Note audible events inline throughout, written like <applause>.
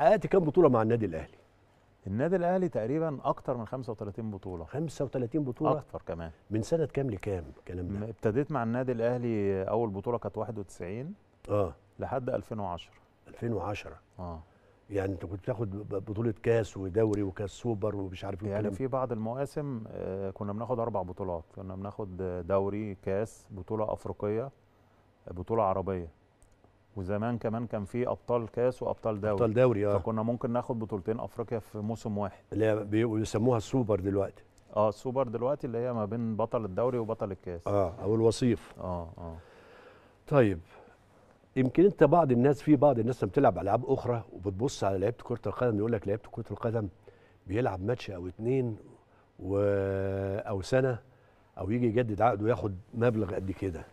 حققت كام بطوله مع النادي الاهلي النادي الاهلي تقريبا اكتر من 35 بطوله 35 بطوله اكتر كمان من سنه كام لكام الكلام ده ابتديت مع النادي الاهلي اول بطوله كانت 91 اه لحد 2010 2010 اه يعني انت كنت بتاخد بطوله كاس ودوري وكاس سوبر ومش عارف ايه يعني في بعض المواسم آه، كنا بناخد اربع بطولات كنا بناخد دوري كاس بطوله افريقيه بطوله عربيه وزمان كمان كان في ابطال كاس وابطال دوري ابطال دوري اه فكنا ممكن ناخد بطولتين افريقيا في موسم واحد اللي هي بيسموها السوبر دلوقتي اه السوبر دلوقتي اللي هي ما بين بطل الدوري وبطل الكاس اه او الوصيف اه اه طيب يمكن انت بعض الناس في بعض الناس لما بتلعب العاب اخرى وبتبص على لعيبه كره القدم يقول لك لعيبه كره القدم بيلعب ماتش او اتنين و... او سنه او يجي يجدد عقده وياخد مبلغ قد كده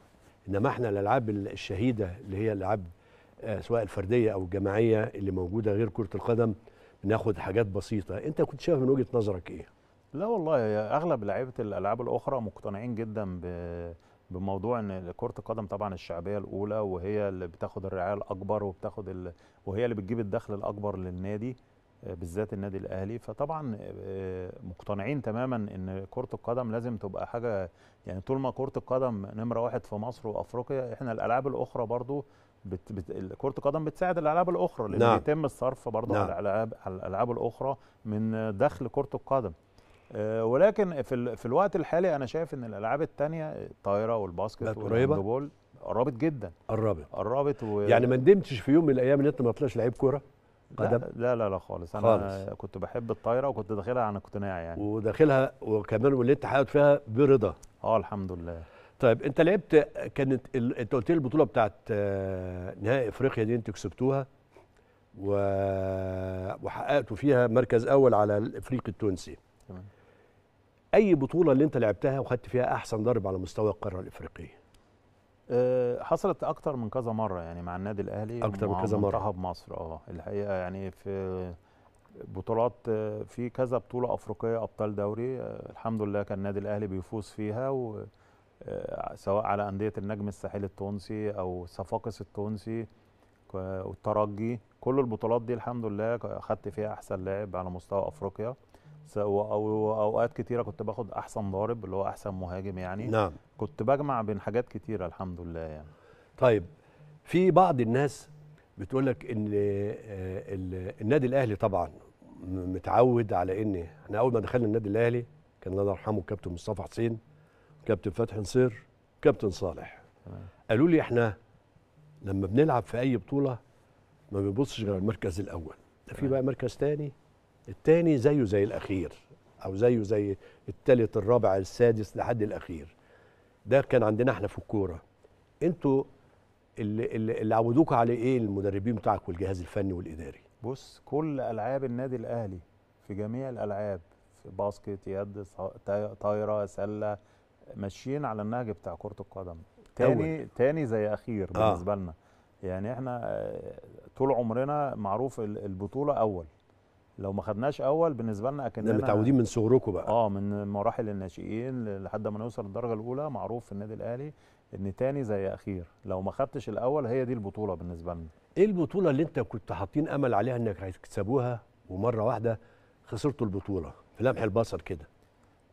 انما احنا الالعاب الشهيده اللي هي الالعاب آه، سواء الفرديه او الجماعيه اللي موجوده غير كره القدم بناخد حاجات بسيطه انت كنت شايف من وجهه نظرك ايه لا والله اغلب لعيبه الالعاب الاخرى مقتنعين جدا ب بموضوع ان كره القدم طبعا الشعبيه الاولى وهي اللي بتاخد الرعايه الاكبر وبتاخد ال... وهي اللي بتجيب الدخل الاكبر للنادي بالذات النادي الاهلي فطبعا آه، مقتنعين تماما ان كره القدم لازم تبقى حاجه يعني طول ما كره القدم نمره واحد في مصر وافريقيا احنا الالعاب الاخرى برضو بت بت كره القدم بتساعد الالعاب الاخرى لان نعم. بيتم الصرف برضو نعم. على الالعاب على الالعاب الاخرى من دخل كره القدم آه، ولكن في في الوقت الحالي انا شايف ان الالعاب الثانيه الطايره والباسكت والهاندبول قربت جدا قربت قربت و... يعني ما ندمتش في يوم من الايام ان انت ما طلعش لعيب كوره قدم لا لا لا, خالص انا خالص. كنت بحب الطايره وكنت داخلها عن اقتناع يعني وداخلها وكمان واللي انت حققت فيها برضا اه الحمد لله طيب انت لعبت كانت ال... انت قلت لي البطوله بتاعت آه، نهائي افريقيا دي انتوا كسبتوها و... وحققتوا فيها مركز اول على الافريقي التونسي تمام اي بطوله اللي انت لعبتها وخدت فيها احسن ضرب على مستوى القاره الافريقيه آه، حصلت اكتر من كذا مره يعني مع النادي الاهلي اكتر من كذا مره منتخب مصر اه الحقيقه يعني في بطولات آه، في كذا بطوله افريقيه ابطال دوري آه، الحمد لله كان النادي الاهلي بيفوز فيها و سواء على انديه النجم الساحلي التونسي او صفاقس التونسي والترجي كل البطولات دي الحمد لله اخذت فيها احسن لاعب على مستوى افريقيا واوقات كتيره كنت باخد احسن ضارب اللي هو احسن مهاجم يعني نعم كنت بجمع بين حاجات كتيره الحمد لله يعني طيب في بعض الناس بتقول لك ان آه، النادي الاهلي طبعا متعود على ان احنا اول ما دخلنا النادي الاهلي كان الله يرحمه كابتن مصطفى حسين كابتن فتحي نصير كابتن صالح تمام. قالوا لي احنا لما بنلعب في اي بطوله ما بنبصش غير المركز الاول ده في بقى مركز تاني الثاني زيه زي الاخير او زيه زي الثالث الرابع السادس لحد الاخير ده كان عندنا احنا في الكوره انتوا اللي, اللي, عودوك عودوكوا على ايه المدربين بتاعك والجهاز الفني والاداري بص كل العاب النادي الاهلي في جميع الالعاب في باسكت يد طايره سله ماشيين على النهج بتاع كره القدم تاني أول. تاني زي اخير آه. بالنسبه لنا يعني احنا آه، طول عمرنا معروف البطوله اول لو ما خدناش اول بالنسبه لنا اكننا متعودين من صغركم بقى اه من مراحل الناشئين لحد ما نوصل للدرجه الاولى معروف في النادي الاهلي ان تاني زي اخير لو ما خدتش الاول هي دي البطوله بالنسبه لنا ايه البطوله اللي انت كنت حاطين امل عليها انك هتكسبوها ومره واحده خسرتوا البطوله في لمح البصر كده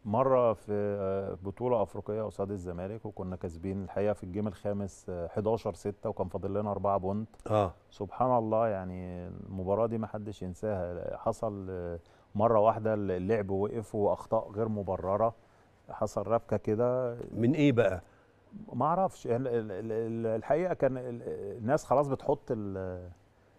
مره في آه، بطوله افريقيه قصاد الزمالك وكنا كاسبين الحقيقه في الجيم الخامس 11 آه، 6 وكان فاضل لنا 4 بونت اه سبحان الله يعني المباراه دي ما حدش ينساها حصل آه، مره واحده اللعب وقف واخطاء غير مبرره حصل ربكه كده من ايه بقى ما اعرفش الحقيقه كان الناس خلاص بتحط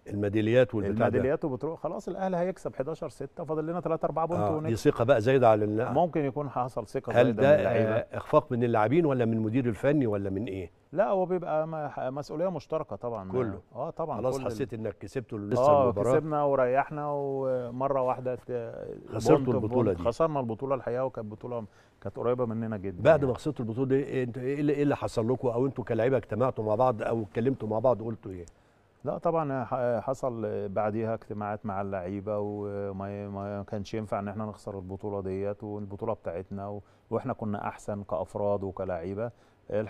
الميداليات والبتاع الميداليات وبتروح خلاص الاهلي هيكسب 11 6 فاضل لنا 3 4 بونت آه دي ثقه بقى زايده على اللاعب ممكن يكون حصل ثقه هل ده من آه، اخفاق من اللاعبين ولا من المدير الفني ولا من ايه؟ لا هو بيبقى مسؤوليه مشتركه طبعا كله اه طبعا خلاص كل حسيت انك كسبت لسه آه المباراه اه كسبنا وريحنا ومره واحده خسرتوا البطوله دي خسرنا البطوله الحقيقه وكانت بطوله كانت قريبه مننا جدا بعد يعني. ما خسرتوا البطوله دي إيه،, ايه اللي, إيه اللي حصل لكم او انتوا كلاعيبه اجتمعتوا مع بعض او اتكلمتوا مع بعض قلتوا ايه؟ لا طبعا آه، آه، حصل بعديها اجتماعات مع اللعيبه وما ما كانش ينفع ان احنا نخسر البطوله ديت والبطوله بتاعتنا واحنا كنا احسن كافراد وكلعيبه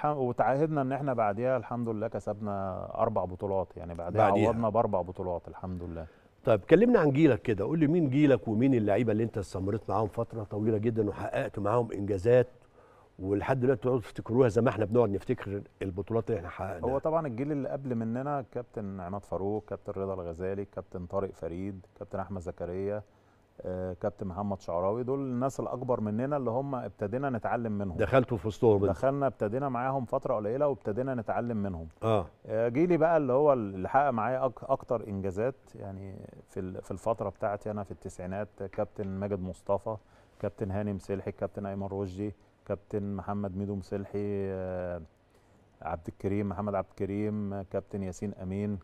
وتعهدنا ان احنا بعديها الحمد لله كسبنا اربع بطولات يعني بعديها, بعديها. عوضنا باربع بطولات الحمد لله طيب كلمنا عن جيلك كده قول لي مين جيلك ومين اللعيبه اللي انت استمريت معاهم فتره طويله جدا وحققت معاهم انجازات ولحد دلوقتي تقعدوا تفتكروها زي ما احنا بنقعد نفتكر البطولات اللي احنا حققناها هو طبعا الجيل اللي قبل مننا كابتن عماد فاروق كابتن رضا الغزالي كابتن طارق فريد كابتن احمد زكريا آه، كابتن محمد شعراوي دول الناس الاكبر مننا اللي هم ابتدينا نتعلم منهم دخلتوا في وسطهم دخلنا ابتدينا معاهم فتره قليله وابتدينا نتعلم منهم اه, آه، جيلي بقى اللي هو اللي حقق معايا اكتر انجازات يعني في في الفتره بتاعتي انا في التسعينات كابتن ماجد مصطفى كابتن هاني مسلحي كابتن ايمن رشدي كابتن محمد ميدو مسلحي آه، عبد الكريم محمد عبد الكريم كابتن ياسين امين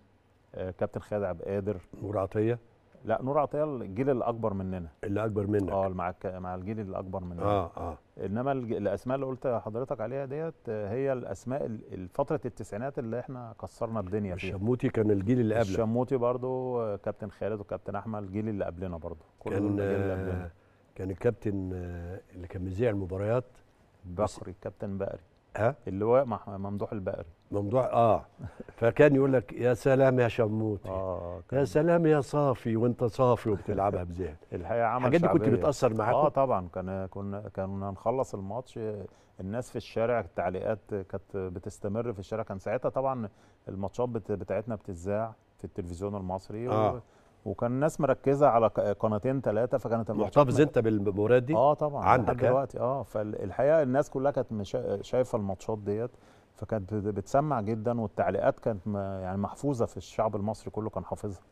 آه، كابتن خالد عبد القادر نور عطيه لا نور عطيه الجيل الاكبر مننا اللي اكبر منك اه مع مع الجيل الاكبر مننا اه اه انما الاسماء اللي قلت حضرتك عليها ديت آه، هي الاسماء فتره التسعينات اللي احنا كسرنا الدنيا فيها الشموتي كان الجيل اللي قبل الشموتي برضو كابتن خالد وكابتن احمد الجيل اللي قبلنا برضو كل كان اللي قبلنا. كان الكابتن اللي كان مذيع المباريات بقري كابتن بقري ها اللي هو ممدوح البقري ممدوح اه <laughs> فكان يقول لك يا سلام يا شموتي آه يا سلام يا صافي وانت صافي وبتلعبها بذهن <laughs> الحقيقه عمل الحاجات دي كنت بتاثر معاك اه طبعا كان كنا كنا نخلص الماتش الناس في الشارع التعليقات كانت بتستمر في الشارع كان ساعتها طبعا الماتشات بتاعتنا بتذاع في التلفزيون المصري آه. و... وكان الناس مركزه على قناتين ثلاثه فكانت محتفظ انت بالمباريات دي؟ اه طبعا عندك دلوقتي اه فالحقيقه الناس كلها كانت شايفه الماتشات ديت فكانت بتسمع جدا والتعليقات كانت يعني محفوظه في الشعب المصري كله كان حافظها